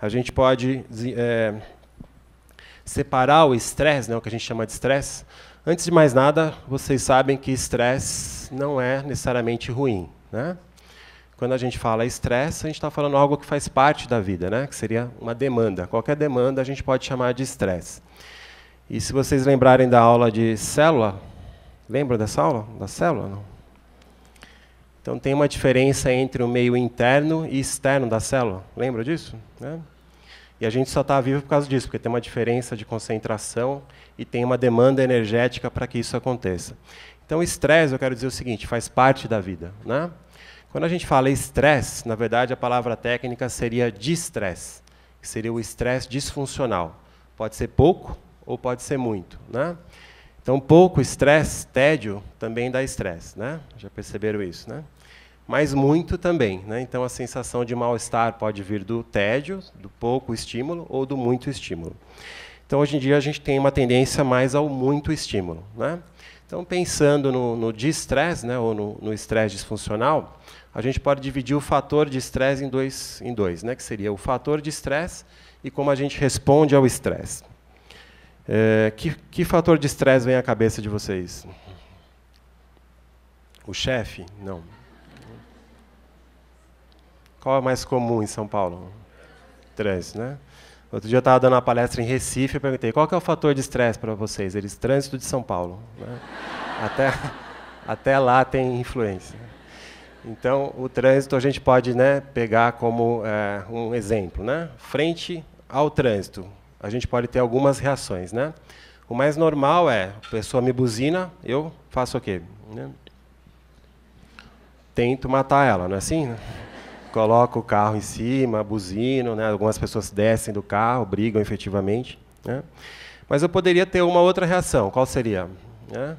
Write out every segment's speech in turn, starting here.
A gente pode é, separar o estresse, né, o que a gente chama de estresse. Antes de mais nada, vocês sabem que estresse não é necessariamente ruim. Né? Quando a gente fala estresse, a gente está falando algo que faz parte da vida, né? que seria uma demanda. Qualquer demanda a gente pode chamar de estresse. E se vocês lembrarem da aula de célula, lembram dessa aula? Da célula? Não? Então tem uma diferença entre o meio interno e externo da célula. Lembra disso? Né? E a gente só está vivo por causa disso, porque tem uma diferença de concentração e tem uma demanda energética para que isso aconteça. Então, estresse, eu quero dizer o seguinte, faz parte da vida. Né? Quando a gente fala estresse, na verdade a palavra técnica seria distress, que seria o estresse disfuncional. Pode ser pouco ou pode ser muito. Né? Então, pouco estresse, tédio, também dá estresse, né? Já perceberam isso, né? Mas muito também, né? Então, a sensação de mal-estar pode vir do tédio, do pouco estímulo ou do muito estímulo. Então, hoje em dia, a gente tem uma tendência mais ao muito estímulo, né? Então, pensando no, no distress, né, ou no estresse disfuncional, a gente pode dividir o fator de estresse em dois, em dois, né, que seria o fator de estresse e como a gente responde ao estresse. É, que, que fator de estresse vem à cabeça de vocês? O chefe? Não. Qual é o mais comum em São Paulo? Trânsito, né? Outro dia eu estava dando uma palestra em Recife e perguntei qual é o fator de estresse para vocês. Eles, trânsito de São Paulo. Né? Até, até lá tem influência. Então, o trânsito a gente pode né, pegar como é, um exemplo. Né? Frente ao trânsito, a gente pode ter algumas reações, né? O mais normal é, a pessoa me buzina, eu faço o quê? Né? Tento matar ela, não é assim? Né? Coloco o carro em cima, buzino, né? algumas pessoas descem do carro, brigam efetivamente. Né? Mas eu poderia ter uma outra reação, qual seria? Né?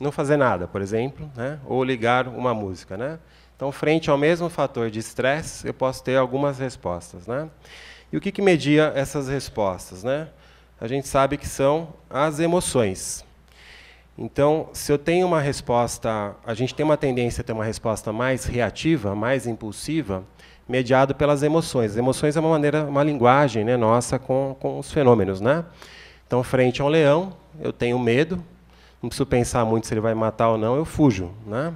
Não fazer nada, por exemplo, né? ou ligar uma música. Né? Então, frente ao mesmo fator de estresse, eu posso ter algumas respostas. Né? E o que, que media essas respostas? Né? A gente sabe que são as emoções. Então, se eu tenho uma resposta, a gente tem uma tendência a ter uma resposta mais reativa, mais impulsiva, mediado pelas emoções. As emoções é uma maneira, uma linguagem né, nossa com, com os fenômenos. Né? Então, frente a um leão, eu tenho medo, não preciso pensar muito se ele vai matar ou não, eu fujo. Né?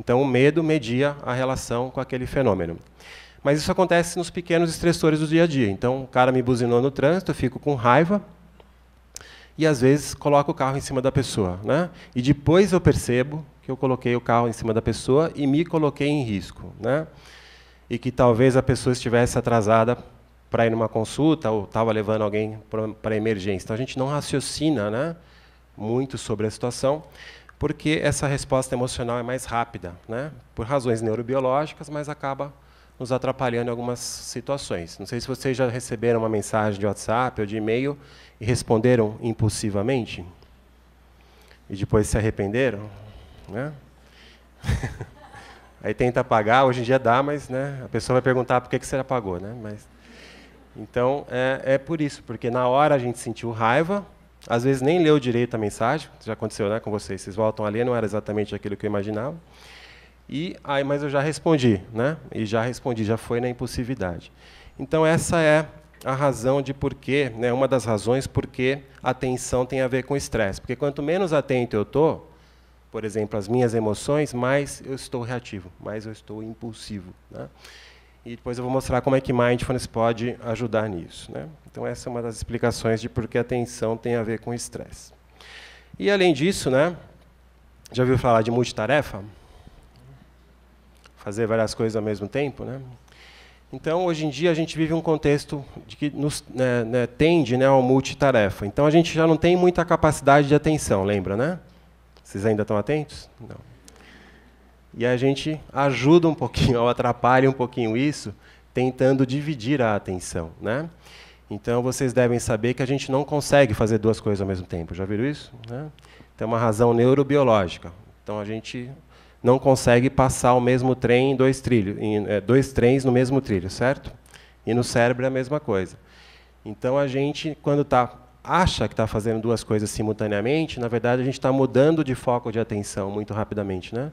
Então, o medo media a relação com aquele fenômeno. Mas isso acontece nos pequenos estressores do dia a dia. Então, o cara me buzinou no trânsito, eu fico com raiva e às vezes coloco o carro em cima da pessoa, né? E depois eu percebo que eu coloquei o carro em cima da pessoa e me coloquei em risco, né? E que talvez a pessoa estivesse atrasada para ir numa consulta ou estava levando alguém para emergência. Então a gente não raciocina, né? Muito sobre a situação porque essa resposta emocional é mais rápida, né? Por razões neurobiológicas, mas acaba nos atrapalhando em algumas situações. Não sei se vocês já receberam uma mensagem de WhatsApp ou de e-mail e responderam impulsivamente e depois se arrependeram, né? Aí tenta apagar, hoje em dia dá, mas né, a pessoa vai perguntar por que, que você apagou, né? Mas, então é, é por isso, porque na hora a gente sentiu raiva, às vezes nem leu direito a mensagem, já aconteceu né, com vocês, vocês voltam a ler, não era exatamente aquilo que eu imaginava. E aí, mas eu já respondi, né? E já respondi, já foi na impulsividade. Então essa é a razão de porquê, né, uma das razões porque a atenção tem a ver com estresse. Porque quanto menos atento eu estou, por exemplo, às minhas emoções, mais eu estou reativo, mais eu estou impulsivo. Né? E depois eu vou mostrar como é que mindfulness pode ajudar nisso. Né? Então essa é uma das explicações de por que a atenção tem a ver com estresse. E além disso, né, já ouviu falar de multitarefa? fazer várias coisas ao mesmo tempo, né? Então, hoje em dia, a gente vive um contexto de que nos, né, né, tende né, ao multitarefa. Então, a gente já não tem muita capacidade de atenção, lembra, né? Vocês ainda estão atentos? Não. E a gente ajuda um pouquinho, ou atrapalha um pouquinho isso, tentando dividir a atenção, né? Então, vocês devem saber que a gente não consegue fazer duas coisas ao mesmo tempo. Já viram isso? Né? Tem uma razão neurobiológica. Então, a gente não consegue passar o mesmo trem em dois, trilhos, em, é, dois trens no mesmo trilho, certo? E no cérebro é a mesma coisa. Então a gente, quando tá, acha que está fazendo duas coisas simultaneamente, na verdade a gente está mudando de foco de atenção muito rapidamente, né?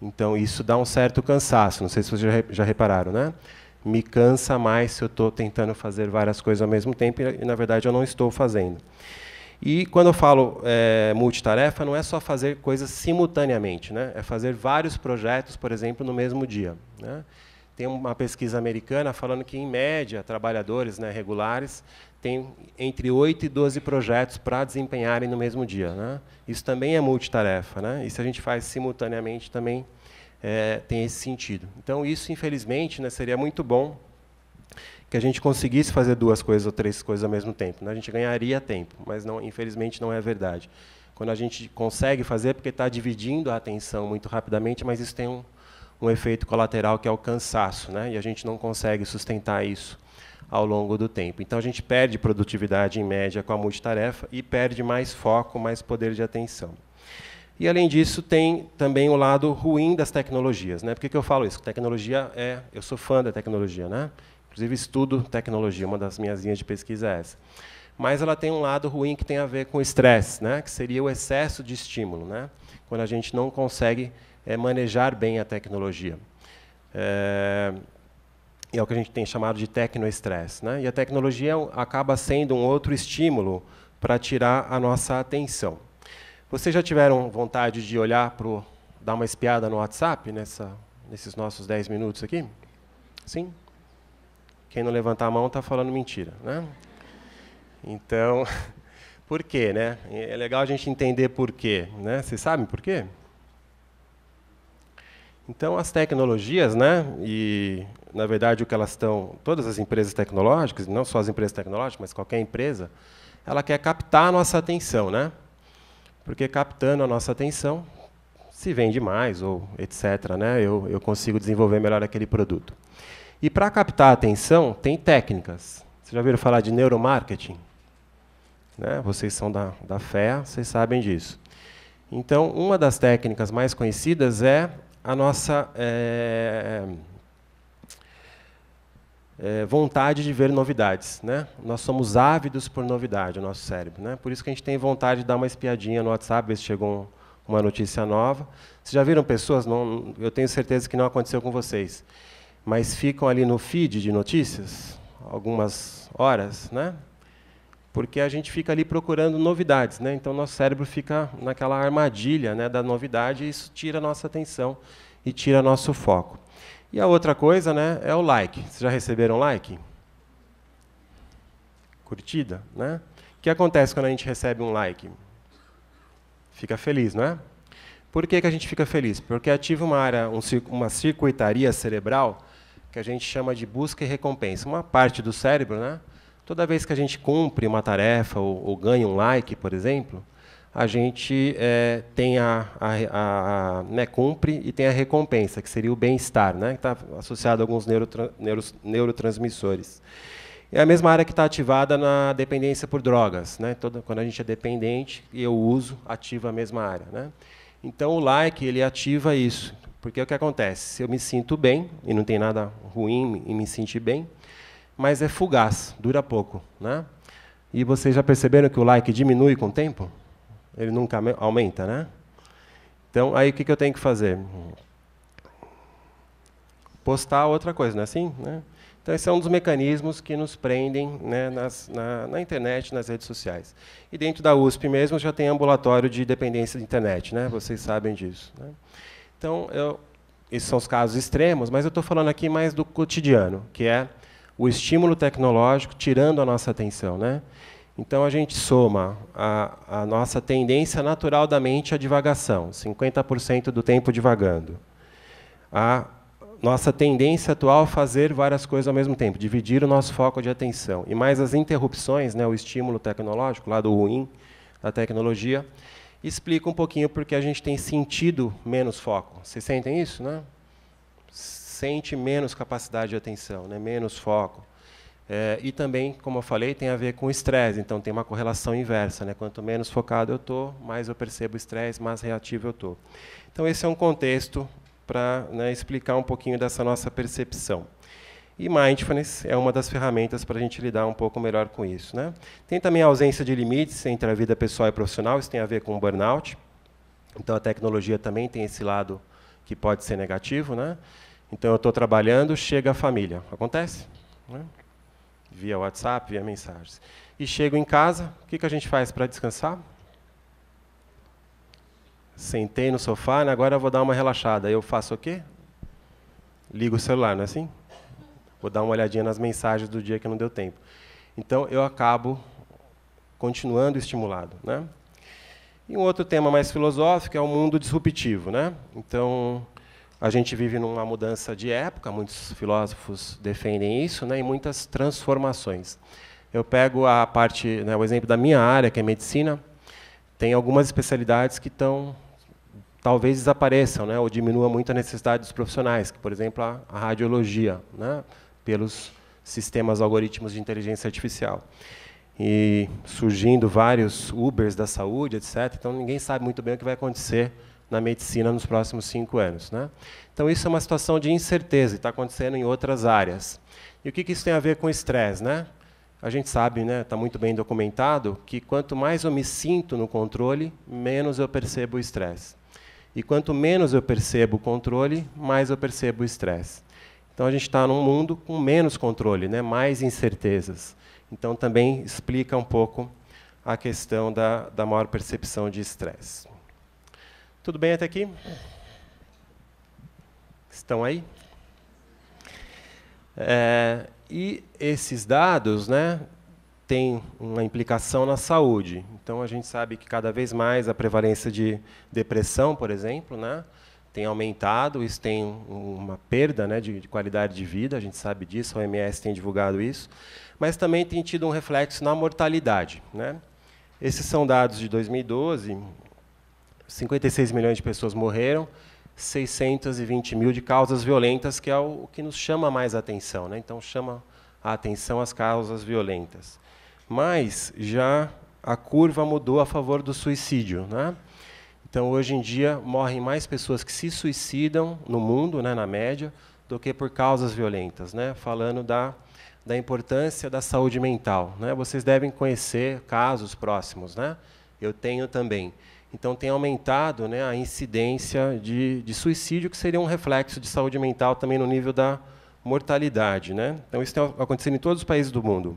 Então isso dá um certo cansaço. Não sei se vocês já, já repararam, né? Me cansa mais se eu estou tentando fazer várias coisas ao mesmo tempo e na verdade eu não estou fazendo. E quando eu falo é, multitarefa, não é só fazer coisas simultaneamente, né? é fazer vários projetos, por exemplo, no mesmo dia. Né? Tem uma pesquisa americana falando que, em média, trabalhadores né, regulares têm entre 8 e 12 projetos para desempenharem no mesmo dia. Né? Isso também é multitarefa. Né? E se a gente faz simultaneamente, também é, tem esse sentido. Então, isso, infelizmente, né, seria muito bom que a gente conseguisse fazer duas coisas ou três coisas ao mesmo tempo. Né? A gente ganharia tempo, mas não, infelizmente não é verdade. Quando a gente consegue fazer, é porque está dividindo a atenção muito rapidamente, mas isso tem um, um efeito colateral que é o cansaço, né? e a gente não consegue sustentar isso ao longo do tempo. Então a gente perde produtividade em média com a multitarefa e perde mais foco, mais poder de atenção. E além disso, tem também o lado ruim das tecnologias, né? Por que, que eu falo isso? Tecnologia é, eu sou fã da tecnologia, né? Inclusive, estudo tecnologia, uma das minhas linhas de pesquisa é essa. Mas ela tem um lado ruim que tem a ver com estresse, né? que seria o excesso de estímulo, né? quando a gente não consegue é, manejar bem a tecnologia. É, é o que a gente tem chamado de tecnoestresse. Né? E a tecnologia acaba sendo um outro estímulo para tirar a nossa atenção. Vocês já tiveram vontade de olhar para dar uma espiada no WhatsApp nessa, nesses nossos 10 minutos aqui? Sim? Quem não levantar a mão está falando mentira, né? Então, por quê, né? É legal a gente entender por quê, né? Vocês sabem por quê? Então, as tecnologias, né? E na verdade o que elas estão, todas as empresas tecnológicas, não só as empresas tecnológicas, mas qualquer empresa, ela quer captar a nossa atenção, né? Porque captando a nossa atenção, se vende mais ou etc. Né? Eu, eu consigo desenvolver melhor aquele produto. E para captar a atenção, tem técnicas. Vocês já viram falar de neuromarketing? Né? Vocês são da, da fé, vocês sabem disso. Então, uma das técnicas mais conhecidas é a nossa é, é, vontade de ver novidades. Né? Nós somos ávidos por novidade, o nosso cérebro. Né? Por isso que a gente tem vontade de dar uma espiadinha no WhatsApp, ver se chegou um, uma notícia nova. Vocês já viram pessoas? Não, eu tenho certeza que não aconteceu com vocês mas ficam ali no feed de notícias algumas horas, né? Porque a gente fica ali procurando novidades, né? Então nosso cérebro fica naquela armadilha, né, da novidade e isso tira a nossa atenção e tira nosso foco. E a outra coisa, né, é o like. Vocês já receberam like? Curtida, né? O que acontece quando a gente recebe um like? Fica feliz, não é? Por que, que a gente fica feliz? Porque ativa uma área, um, uma circuitaria cerebral que a gente chama de busca e recompensa. Uma parte do cérebro, né? Toda vez que a gente cumpre uma tarefa ou, ou ganha um like, por exemplo, a gente é, tem a, a, a, a né, cumpre e tem a recompensa, que seria o bem-estar, né, que está associado a alguns neuro, neurotransmissores. É a mesma área que está ativada na dependência por drogas. Né? Toda, quando a gente é dependente e eu uso, ativa a mesma área. Né? Então, o like ele ativa isso. Porque é o que acontece? Eu me sinto bem, e não tem nada ruim em me sentir bem, mas é fugaz, dura pouco. Né? E vocês já perceberam que o like diminui com o tempo? Ele nunca aumenta, né? Então, aí o que, eu tenho que fazer? Postar outra coisa, não é assim? Né? Então, esse é um dos mecanismos que nos prendem né, nas, na, na, internet, nas redes sociais. E dentro da USP mesmo já tem ambulatório de dependência de internet, né? vocês sabem disso. Né? Então, eu, esses são os casos extremos, mas eu estou falando aqui mais do cotidiano, que é o estímulo tecnológico tirando a nossa atenção. Né? Então, a gente soma a, a nossa tendência natural da mente à divagação, 50% do tempo divagando. A nossa tendência atual a fazer várias coisas ao mesmo tempo, dividir o nosso foco de atenção. E mais as interrupções, né, o estímulo tecnológico, lado ruim da tecnologia, explica um pouquinho porque a gente tem sentido menos foco. Vocês sentem isso, né? Sente menos capacidade de atenção, né? menos foco. É, e também, como eu falei, tem a ver com estresse, então tem uma correlação inversa. Né? Quanto menos focado eu estou, mais eu percebo estresse, mais reativo eu estou. Então, esse é um contexto para né, explicar um pouquinho dessa nossa percepção. E mindfulness é uma das ferramentas para a gente lidar um pouco melhor com isso. Né? Tem também a ausência de limites entre a vida pessoal e profissional, isso tem a ver com o burnout. Então a tecnologia também tem esse lado que pode ser negativo. Né? Então eu estou trabalhando, chega a família. Acontece? Né? Via WhatsApp, via mensagens. E chego em casa, o que, que a gente faz para descansar? Sentei no sofá, né? agora eu vou dar uma relaxada. Eu faço o quê? Ligo o celular, não é assim? vou dar uma olhadinha nas mensagens do dia que não deu tempo. Então, eu acabo continuando estimulado. Né? E um outro tema mais filosófico é o mundo disruptivo. Né? Então, a gente vive numa mudança de época, muitos filósofos defendem isso, né? e muitas transformações. Eu pego a parte, né, o exemplo da minha área, que é medicina, tem algumas especialidades que estão talvez desapareçam, né, ou diminua muito a necessidade dos profissionais, que, por exemplo, a, a radiologia, né, pelos sistemas algoritmos de inteligência artificial. E surgindo vários Ubers da saúde, etc. Então ninguém sabe muito bem o que vai acontecer na medicina nos próximos cinco anos. Né? Então isso é uma situação de incerteza e está acontecendo em outras áreas. E o que, que isso tem a ver com estresse? Né? A gente sabe, está né, tá muito bem documentado, que quanto mais eu me sinto no controle, menos eu percebo o estresse. E quanto menos eu percebo o controle, mais eu percebo o estresse. Então a gente está num mundo com menos controle, né? mais incertezas. Então também explica um pouco a questão da, da maior percepção de estresse. Tudo bem até aqui? Estão aí? É, e esses dados né, têm uma implicação na saúde. Então, a gente sabe que cada vez mais a prevalência de depressão, por exemplo, né, tem aumentado, isso tem uma perda né, de, de, qualidade de vida, a gente sabe disso, a OMS tem divulgado isso, mas também tem tido um reflexo na mortalidade. Né? Esses são dados de 2012, 56 milhões de pessoas morreram, 620 mil de causas violentas, que é o, o que nos chama mais atenção. Né? Então, chama a atenção as causas violentas. Mas já a curva mudou a favor do suicídio. Né? Então, hoje em dia, morrem mais pessoas que se suicidam no mundo, né, na média, do que por causas violentas. Né? Falando da, da importância da saúde mental. Né? Vocês devem conhecer casos próximos. Né? Eu tenho também. Então, tem aumentado né, a incidência de, de suicídio, que seria um reflexo de saúde mental também no nível da mortalidade. Né? Então, isso tem acontecido em todos os países do mundo,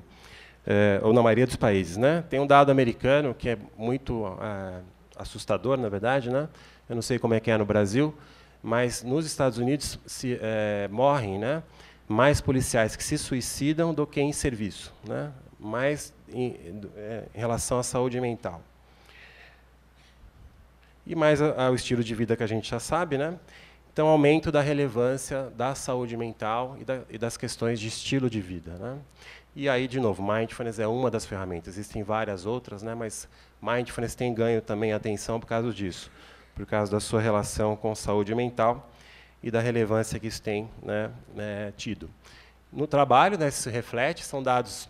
é, ou na maioria dos países. Né? Tem um dado americano que é muito é, assustador, na verdade, né? Eu não sei como é que é no Brasil, mas nos Estados Unidos se é, morrem, né? Mais policiais que se suicidam do que em serviço, né? Mais em, é, em relação à saúde mental. E mais ao estilo de vida que a gente já sabe, né? Então, aumento da relevância da saúde mental e, da, e das questões de estilo de vida. Né? E aí, de novo, mindfulness é uma das ferramentas. Existem várias outras, né? mas mindfulness tem ganho também atenção por causa disso, por causa da sua relação com saúde mental e da relevância que isso tem né, é, tido. No trabalho, né, se reflete, são dados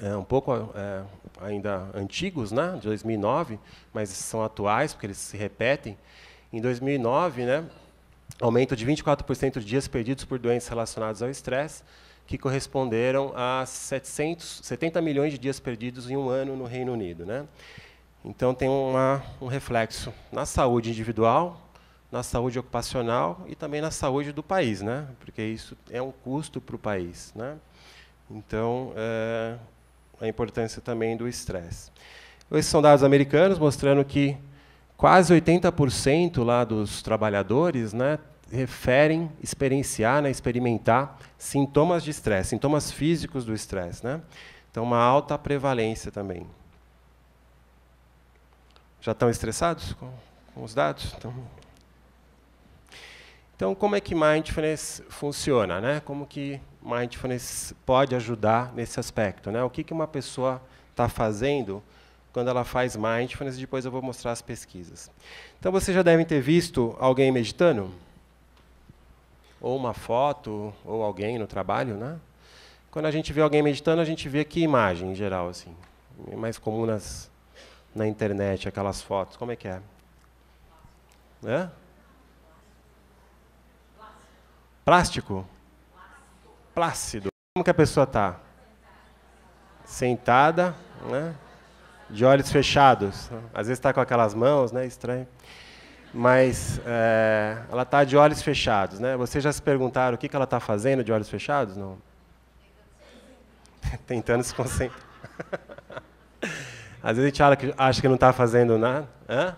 é, um pouco é, ainda antigos, né, de 2009, mas são atuais, porque eles se repetem. Em 2009, né, aumento de 24% de dias perdidos por doenças relacionadas ao estresse, que corresponderam a 700, 70 milhões de dias perdidos em um ano no Reino Unido. Né? Então, tem uma, um reflexo na saúde individual, na saúde ocupacional e também na saúde do país, né? porque isso é um custo para o país. Né? Então, é, a importância também do estresse. Esses são dados americanos mostrando que quase 80% lá dos trabalhadores né, referem experienciar, né, experimentar sintomas de estresse, sintomas físicos do estresse, né? Então uma alta prevalência também. Já estão estressados com, com os dados? Então, então, como é que mindfulness funciona, né? Como que mindfulness pode ajudar nesse aspecto, né? O que que uma pessoa está fazendo? quando ela faz mindfulness, depois eu vou mostrar as pesquisas. Então vocês já devem ter visto alguém meditando? ou uma foto, ou alguém no trabalho, né? Quando a gente vê alguém meditando, a gente vê que imagem em geral, assim. É mais comum nas, na internet, aquelas fotos. Como é que é? né? Plástico? Plácido. Como que a pessoa está? Sentada, né? De olhos fechados. Às vezes está com aquelas mãos, né? Estranho mas é, ela está de olhos fechados. Né? Vocês já se perguntaram o que, que ela está fazendo de olhos fechados? Não? Tentando se concentrar. Às vezes a gente acha que não está fazendo nada. Hã?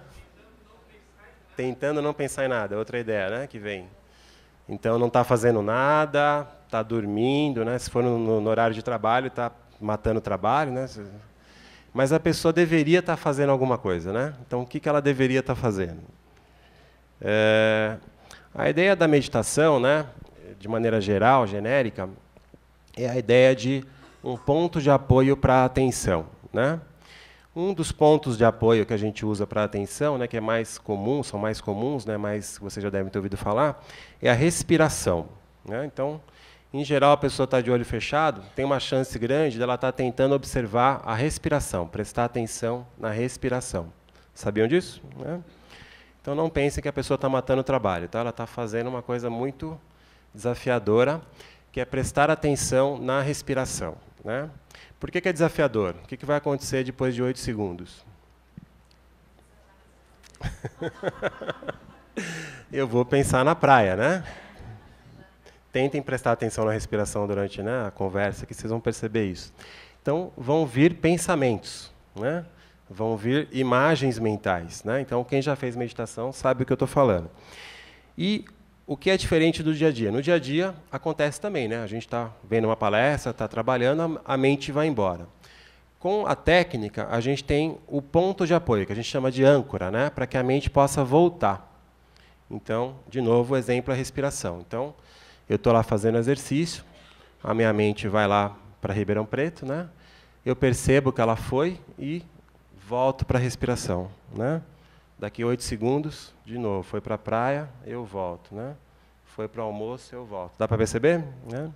Tentando não pensar em nada, outra ideia né, que vem. Então, não está fazendo nada, está dormindo, né? se for no, no horário de trabalho, está matando o trabalho. Né? Mas a pessoa deveria estar tá fazendo alguma coisa. Né? Então, o que, que ela deveria estar tá fazendo? É, a ideia da meditação, né, de maneira geral, genérica, é a ideia de um ponto de apoio para a atenção. Né? Um dos pontos de apoio que a gente usa para a atenção, né, que é mais comum, são mais comuns, né, mas vocês já devem ter ouvido falar, é a respiração. Né? Então, em geral, a pessoa está de olho fechado, tem uma chance grande dela estar tá tentando observar a respiração, prestar atenção na respiração. Sabiam disso? Né? Então não pense que a pessoa está matando o trabalho, tá? ela está fazendo uma coisa muito desafiadora, que é prestar atenção na respiração. Né? Por que, que é desafiador? O que, que vai acontecer depois de oito segundos? Eu vou pensar na praia, né? Tentem prestar atenção na respiração durante né, a conversa, que vocês vão perceber isso. Então, vão vir pensamentos, né? vão vir imagens mentais. Né? Então, quem já fez meditação sabe o que eu estou falando. E o que é diferente do dia a dia? No dia a dia acontece também, né? A gente está vendo uma palestra, está trabalhando, a mente vai embora. Com a técnica, a gente tem o ponto de apoio, que a gente chama de âncora, né? Para que a mente possa voltar. Então, de novo, o exemplo é a respiração. Então, eu estou lá fazendo exercício, a minha mente vai lá para Ribeirão Preto, né? Eu percebo que ela foi e volto para a respiração, né? Daqui oito segundos, de novo, foi para a praia, eu volto, né? Foi para o almoço, eu volto. Dá para perceber? Né?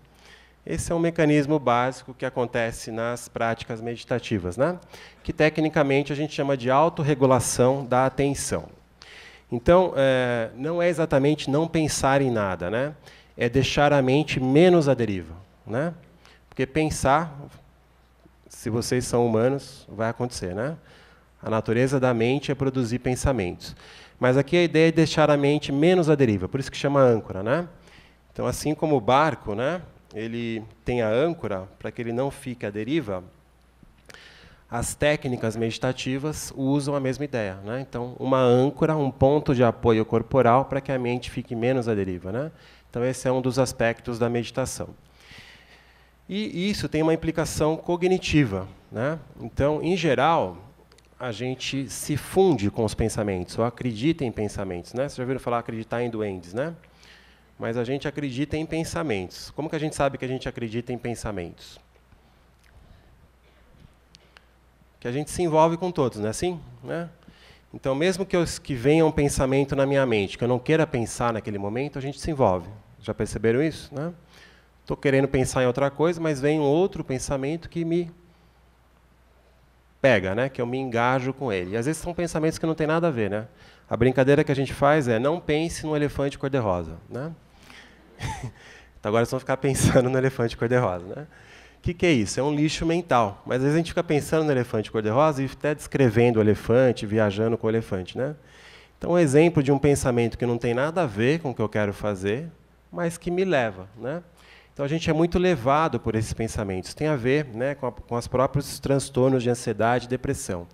Esse é um mecanismo básico que acontece nas práticas meditativas, né? que tecnicamente a gente chama de autorregulação da atenção. Então, é, não é exatamente não pensar em nada, né? é deixar a mente menos à deriva. Né? Porque pensar, se vocês são humanos, vai acontecer. Né? A natureza da mente é produzir pensamentos. Mas aqui a ideia é deixar a mente menos à deriva, por isso que chama âncora, né? Então, assim como o barco, né, ele tem a âncora para que ele não fique à deriva, as técnicas meditativas usam a mesma ideia. Né? Então, uma âncora, um ponto de apoio corporal para que a mente fique menos à deriva. Né? Então, esse é um dos aspectos da meditação. E isso tem uma implicação cognitiva. Né? Então, em geral, a gente se funde com os pensamentos, ou acredita em pensamentos. Né? Vocês já ouviram falar acreditar em duendes, né? Mas a gente acredita em pensamentos. Como que a gente sabe que a gente acredita em pensamentos? Que a gente se envolve com todos, não é assim? Né? Então, mesmo que, eu, que venha um pensamento na minha mente, que eu não queira pensar naquele momento, a gente se envolve. Já perceberam isso? Estou né? querendo pensar em outra coisa, mas vem um outro pensamento que me pega, né? que eu me engajo com ele. E às vezes são pensamentos que não têm nada a ver. Né? A brincadeira que a gente faz é não pense no elefante cor-de-rosa. Né? então agora vocês vão ficar pensando no elefante cor-de-rosa. Né? O que, que, é isso? É um lixo mental. Mas às vezes a gente fica pensando no elefante cor-de-rosa e até descrevendo o elefante, viajando com o elefante. Né? Então, um exemplo de um pensamento que não tem nada a ver com o que eu quero fazer, mas que me leva. Né? Então a gente é muito levado por esses pensamentos. Tem a ver né, com, a, com os próprios transtornos de ansiedade e depressão.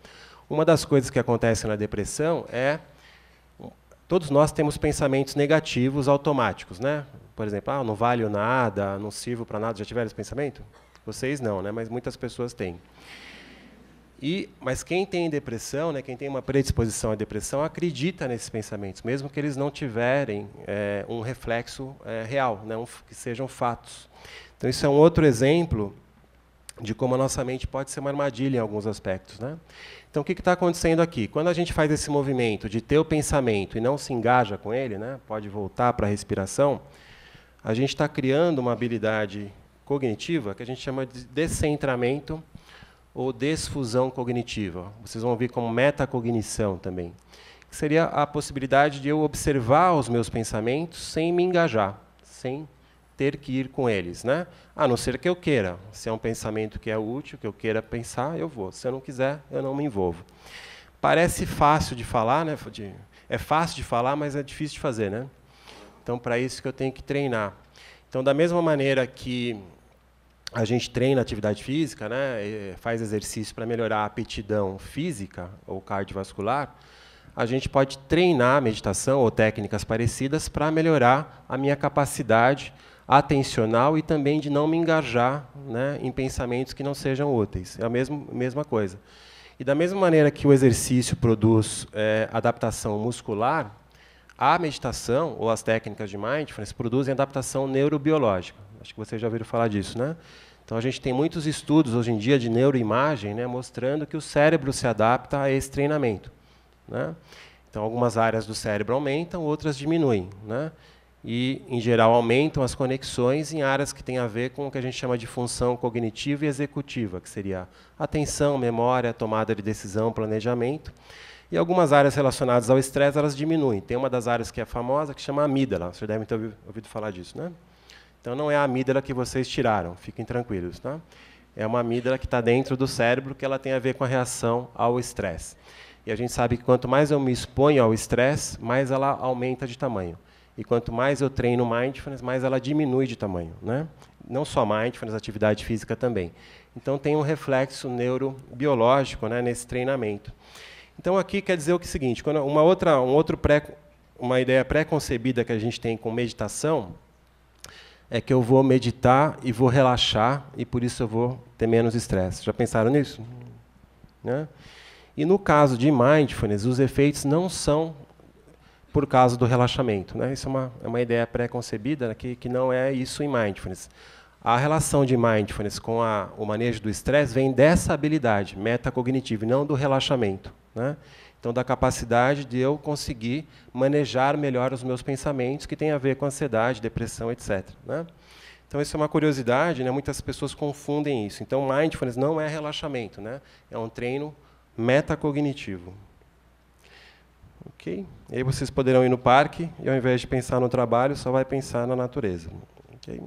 Uma das coisas que acontece na depressão é. Todos nós temos pensamentos negativos automáticos, né? Por exemplo, ah, não valho nada, não sirvo para nada. Já tiveram esse pensamento? Vocês não, né? Mas muitas pessoas têm. E, mas quem tem depressão, né, quem tem uma predisposição à depressão, acredita nesses pensamentos, mesmo que eles não tiverem é, um reflexo é, real, né, um, que sejam fatos. Então, isso é um outro exemplo de como a nossa mente pode ser uma armadilha em alguns aspectos. Né? Então, o que está acontecendo aqui? Quando a gente faz esse movimento de ter o pensamento e não se engaja com ele, né, pode voltar para a respiração, a gente está criando uma habilidade cognitiva que a gente chama de descentramento ou desfusão cognitiva. Vocês vão ouvir como metacognição também. Que seria a possibilidade de eu observar os meus pensamentos sem me engajar, sem ter que ir com eles, né? A não ser que eu queira. Se é um pensamento que é útil, que eu queira pensar, eu vou. Se eu não quiser, eu não me envolvo. Parece fácil de falar, né? De, é fácil de falar, mas é difícil de fazer, né? Então, para isso que eu tenho que treinar. Então, da mesma maneira que a gente treina atividade física, né, faz exercício para melhorar a aptidão física ou cardiovascular, a gente pode treinar meditação ou técnicas parecidas para melhorar a minha capacidade atencional e também de não me engajar né, em pensamentos que não sejam úteis. É a mesma, mesma coisa. E da mesma maneira que o exercício produz é, adaptação muscular, a meditação ou as técnicas de mindfulness produzem adaptação neurobiológica. Acho que vocês já ouviram falar disso, né? Então a gente tem muitos estudos hoje em dia de neuroimagem, né, mostrando que o cérebro se adapta a esse treinamento, né? Então algumas áreas do cérebro aumentam, outras diminuem, né? E em geral aumentam as conexões em áreas que têm a ver com o que a gente chama de função cognitiva e executiva, que seria atenção, memória, tomada de decisão, planejamento. E algumas áreas relacionadas ao estresse, elas diminuem. Tem uma das áreas que é famosa, que chama amígdala. Vocês devem ter ouvido falar disso, né? Então, não é a amígdala que vocês tiraram, fiquem tranquilos, tá? É uma amígdala que está dentro do cérebro, que ela tem a ver com a reação ao estresse. E a gente sabe que quanto mais eu me exponho ao estresse, mais ela aumenta de tamanho. E quanto mais eu treino mindfulness, mais ela diminui de tamanho, né? Não só mindfulness, atividade física também. Então tem um reflexo neurobiológico, né, nesse treinamento. Então aqui quer dizer o, que é o seguinte, quando uma outra, um outro pré, uma ideia pré-concebida que a gente tem com meditação é que eu vou meditar e vou relaxar e por isso eu vou ter menos estresse. Já pensaram nisso? Né? E no caso de mindfulness, os efeitos não são por causa do relaxamento. Né? Isso é uma, é uma ideia pré-concebida que, que não é isso em mindfulness. A relação de mindfulness com a, o manejo do estresse vem dessa habilidade metacognitiva, não do relaxamento. Né? Então, da capacidade de eu conseguir manejar melhor os meus pensamentos, que tem a ver com ansiedade, depressão, etc. Né? Então, isso é uma curiosidade, né? muitas pessoas confundem isso. Então, mindfulness não é relaxamento, né? é um treino metacognitivo. Ok? E aí vocês poderão ir no parque e, ao invés de pensar no trabalho, só vai pensar na natureza. Ok?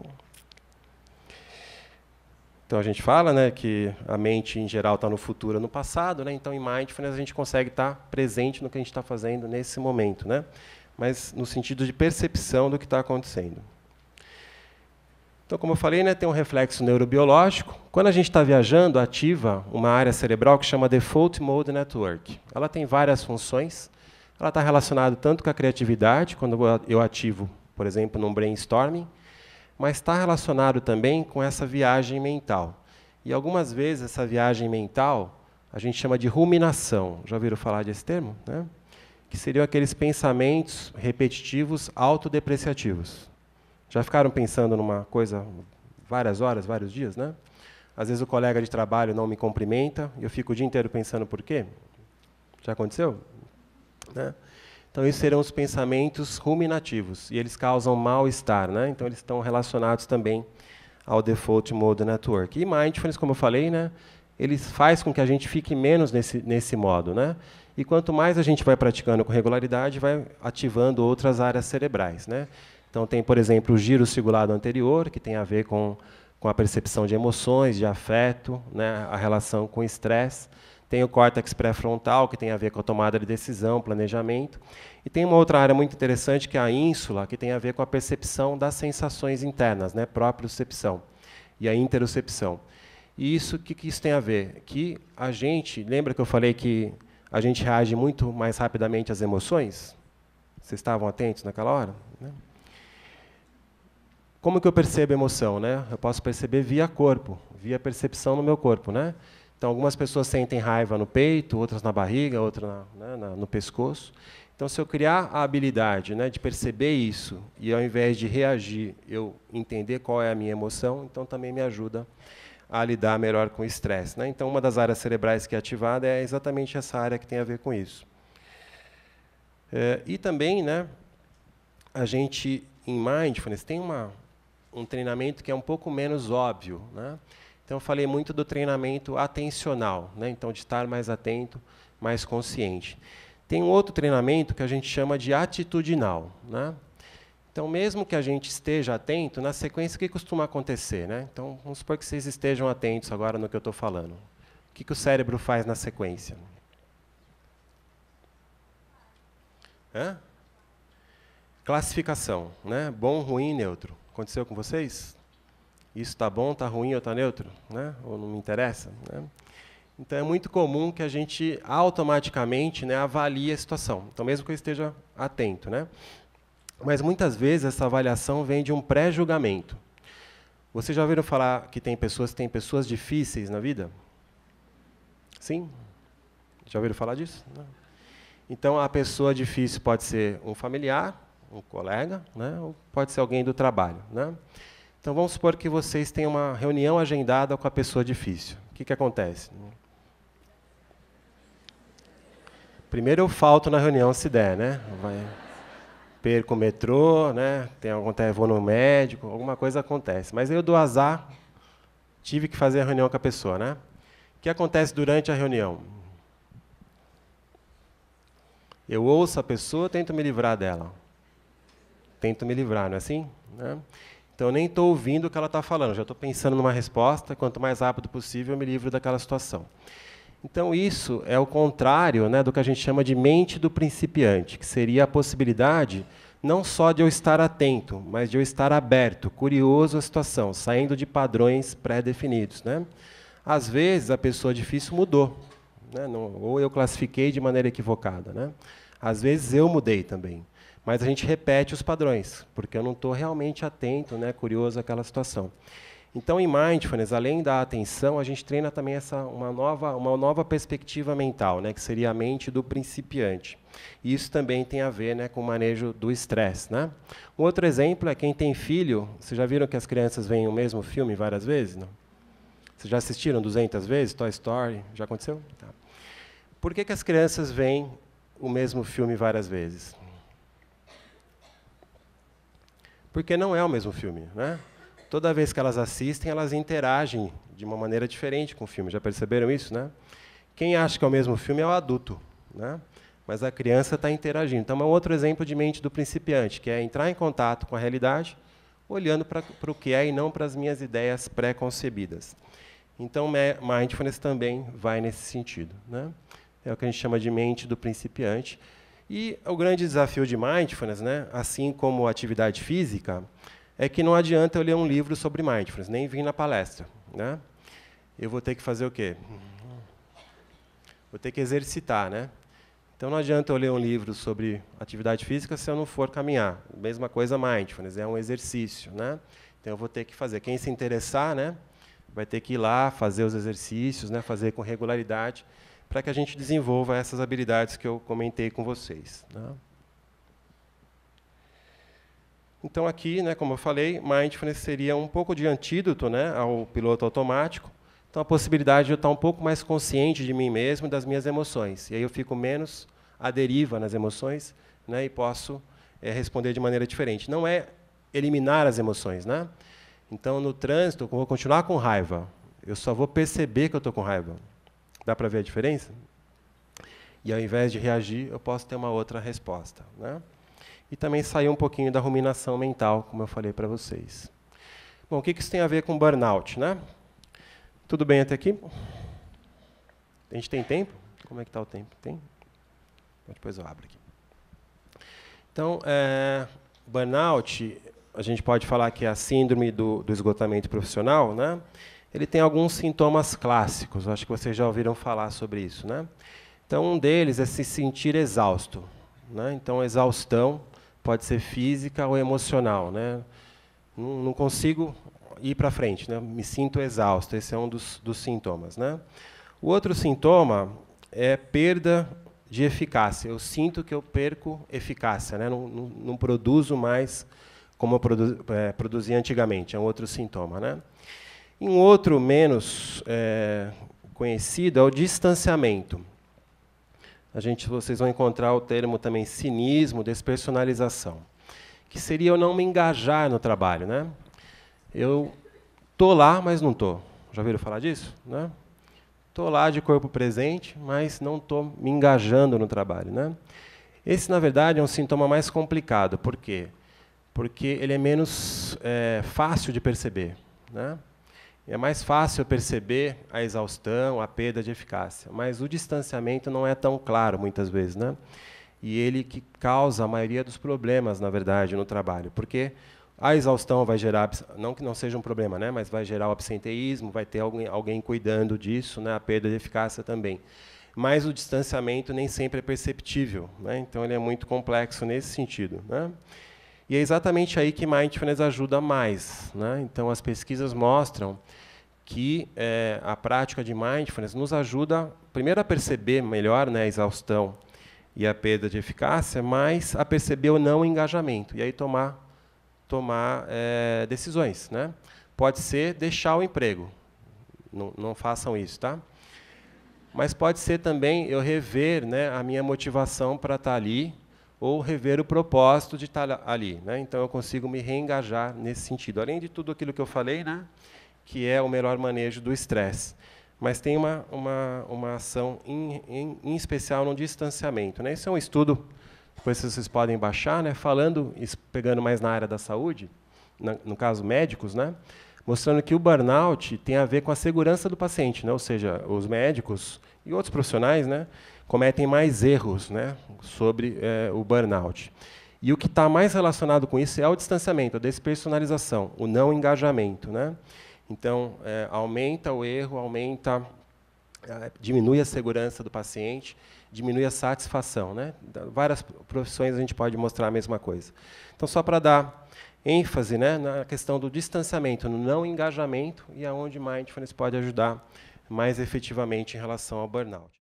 Então a gente fala né, que a mente em geral está no futuro, no passado, né? então em mindfulness a gente consegue estar tá presente no que a gente está fazendo nesse momento, né? mas no sentido de percepção do que está acontecendo. Então, como eu falei, né, tem um reflexo neurobiológico. Quando a gente está viajando, ativa uma área cerebral que chama Default Mode Network. Ela tem várias funções. Ela está relacionada tanto com a criatividade, quando eu ativo, por exemplo, num brainstorming, mas está relacionado também com essa viagem mental. E algumas vezes essa viagem mental a gente chama de ruminação. Já ouviram falar desse termo? Né? Que seriam aqueles pensamentos repetitivos autodepreciativos. Já ficaram pensando numa coisa várias horas, vários dias, né? Às vezes o colega de trabalho não me cumprimenta, e eu fico o dia inteiro pensando por quê? Já aconteceu? Né? Então, esses serão os pensamentos ruminativos, e eles causam mal-estar, né? Então, eles estão relacionados também ao Default Mode Network. E Mindfulness, como eu falei, né? Ele faz com que a gente fique menos nesse, nesse modo, né? E quanto mais a gente vai praticando com regularidade, vai ativando outras áreas cerebrais, né? Então, tem, por exemplo, o giro cingulado anterior, que tem a ver com, com a percepção de emoções, de afeto, né? A relação com estresse. Tem o córtex pré-frontal, que tem a ver com a tomada de decisão, planejamento. E tem uma outra área muito interessante, que é a ínsula, que tem a ver com a percepção das sensações internas, né? propriocepção e a interocepção. E isso, o que, que isso tem a ver? Que a gente, lembra que eu falei que a gente reage muito mais rapidamente às emoções? Vocês estavam atentos naquela hora? Né? Como que eu percebo emoção? Né? Eu posso perceber via corpo, via percepção no meu corpo. Né? Então, algumas pessoas sentem raiva no peito, outras na barriga, outras na, né, no pescoço. Então, se eu criar a habilidade né, de perceber isso e, ao invés de reagir, eu entender qual é a minha emoção, então também me ajuda a lidar melhor com o estresse. Né? Então, uma das áreas cerebrais que é ativada é exatamente essa área que tem a ver com isso. É, e também, né, a gente, em mindfulness, tem uma, um treinamento que é um pouco menos óbvio. Né? Então, falei muito do treinamento atencional, né? então, de estar mais atento, mais consciente. Tem um outro treinamento que a gente chama de atitudinal. Né? Então, mesmo que a gente esteja atento, na sequência, o que costuma acontecer? Né? Então, vamos supor que vocês estejam atentos agora no que eu estou falando. O que, que o cérebro faz na sequência? Hã? Classificação, né? Bom, ruim, neutro. Aconteceu com vocês? isso está bom, está ruim ou está neutro, né? ou não me interessa. Né? Então é muito comum que a gente automaticamente né, avalie a situação. Então, mesmo que eu esteja atento. Né? Mas muitas vezes essa avaliação vem de um pré-julgamento. Vocês já ouviram falar que tem pessoas que têm pessoas difíceis na vida? Sim? Já ouviram falar disso? Não. Então a pessoa difícil pode ser um familiar, um colega, né? ou pode ser alguém do trabalho. Né? Então vamos supor que vocês têm uma reunião agendada com a pessoa difícil. O que, que acontece? Primeiro eu falto na reunião se der, né? Vai, perco o metrô, né? Tem acontece, vou no médico, alguma coisa acontece. Mas eu do azar tive que fazer a reunião com a pessoa, né? O que acontece durante a reunião? Eu ouço a pessoa, tento me livrar dela. Tento me livrar, não é assim? Né? Então eu nem estou ouvindo o que ela está falando, já estou pensando numa resposta, quanto mais rápido possível eu me livro daquela situação. Então isso é o contrário né, do que a gente chama de mente do principiante, que seria a possibilidade não só de eu estar atento, mas de eu estar aberto, curioso à situação, saindo de padrões pré-definidos. Né? Às vezes a pessoa difícil mudou, né? ou eu classifiquei de maneira equivocada. Né? Às vezes eu mudei também mas a gente repete os padrões, porque eu não estou realmente atento, né, curioso àquela situação. Então, em mindfulness, além da atenção, a gente treina também essa uma nova, uma nova perspectiva mental, né, que seria a mente do principiante. E isso também tem a ver né, com o manejo do estresse. Né? Um outro exemplo é quem tem filho. Vocês já viram que as crianças veem o mesmo filme várias vezes? Não? Vocês já assistiram 200 vezes Toy Story? Já aconteceu? Tá. Por que, que as crianças veem o mesmo filme várias vezes? porque não é o mesmo filme. Né? Toda vez que elas assistem, elas interagem de uma maneira diferente com o filme. Já perceberam isso? Né? Quem acha que é o mesmo filme é o adulto, né? mas a criança está interagindo. Então, é um outro exemplo de mente do principiante, que é entrar em contato com a realidade, olhando para o que é e não para as minhas ideias pré-concebidas. Então, mindfulness também vai nesse sentido. Né? É o que a gente chama de mente do principiante. E o grande desafio de mindfulness, né, assim como atividade física, é que não adianta eu ler um livro sobre mindfulness, nem vir na palestra, né? Eu vou ter que fazer o quê? Vou ter que exercitar, né? Então não adianta eu ler um livro sobre atividade física se eu não for caminhar. Mesma coisa mindfulness, é um exercício, né? Então eu vou ter que fazer. Quem se interessar, né, vai ter que ir lá fazer os exercícios, né, fazer com regularidade para que a gente desenvolva essas habilidades que eu comentei com vocês. Né? Então, aqui, né, como eu falei, mindfulness seria um pouco de antídoto né, ao piloto automático. Então, a possibilidade de eu estar um pouco mais consciente de mim mesmo e das minhas emoções. E aí eu fico menos à deriva nas emoções né, e posso é, responder de maneira diferente. Não é eliminar as emoções. Né? Então, no trânsito, eu vou continuar com raiva. Eu só vou perceber que eu estou com raiva. Dá para ver a diferença? E ao invés de reagir, eu posso ter uma outra resposta. Né? E também sair um pouquinho da ruminação mental, como eu falei para vocês. Bom, o que isso tem a ver com burnout? Né? Tudo bem até aqui? A gente tem tempo? Como é que está o tempo? Tem? Depois eu abro aqui. Então, é, burnout, a gente pode falar que é a síndrome do, do esgotamento profissional, né? ele tem alguns sintomas clássicos, acho que vocês já ouviram falar sobre isso. Né? Então, um deles é se sentir exausto. Né? Então, a exaustão pode ser física ou emocional. Né? Não, consigo ir para frente, né? me sinto exausto. Esse é um dos, dos sintomas. Né? O outro sintoma é perda de eficácia. Eu sinto que eu perco eficácia, né? não, não, não produzo mais como eu é, produzia antigamente. É um outro sintoma. Né? E um outro menos é, conhecido é o distanciamento. A gente, vocês vão encontrar o termo também cinismo, despersonalização, que seria eu não me engajar no trabalho, né? Eu tô lá, mas não tô. Já ouviram falar disso, né? Tô lá de corpo presente, mas não tô me engajando no trabalho, né? Esse, na verdade, é um sintoma mais complicado. Por quê? Porque ele é menos é, fácil de perceber, né? É mais fácil perceber a exaustão, a perda de eficácia, mas o distanciamento não é tão claro muitas vezes, né? E ele que causa a maioria dos problemas, na verdade, no trabalho, porque a exaustão vai gerar, não que não seja um problema, né, mas vai gerar o absenteísmo, vai ter alguém, alguém cuidando disso, né, a perda de eficácia também. Mas o distanciamento nem sempre é perceptível, né, então ele é muito complexo nesse sentido. Né. E é exatamente aí que mindfulness ajuda mais. Né, então as pesquisas mostram que é, a prática de mindfulness nos ajuda, primeiro, a perceber melhor né, a exaustão e a perda de eficácia, mas a perceber o não engajamento e aí tomar, tomar é, decisões. Né? Pode ser deixar o emprego, não, não façam isso, tá? Mas pode ser também eu rever né, a minha motivação para estar tá ali ou rever o propósito de estar tá ali. Né? Então eu consigo me reengajar nesse sentido. Além de tudo aquilo que eu falei, né? que é o melhor manejo do estresse. Mas tem uma, uma, uma ação em, em, em, especial no distanciamento. Né? Esse é um estudo, depois vocês podem baixar, né? falando, pegando mais na área da saúde, no caso médicos, né? mostrando que o burnout tem a ver com a segurança do paciente, né? ou seja, os médicos e outros profissionais né? cometem mais erros né? sobre é, o burnout. E o que está mais relacionado com isso é o distanciamento, a despersonalização, o não engajamento. Né? Então, é, aumenta o erro, aumenta, é, diminui a segurança do paciente, diminui a satisfação. Né? Várias profissões a gente pode mostrar a mesma coisa. Então, só para dar ênfase né, na questão do distanciamento, no não engajamento e aonde mindfulness pode ajudar mais efetivamente em relação ao burnout.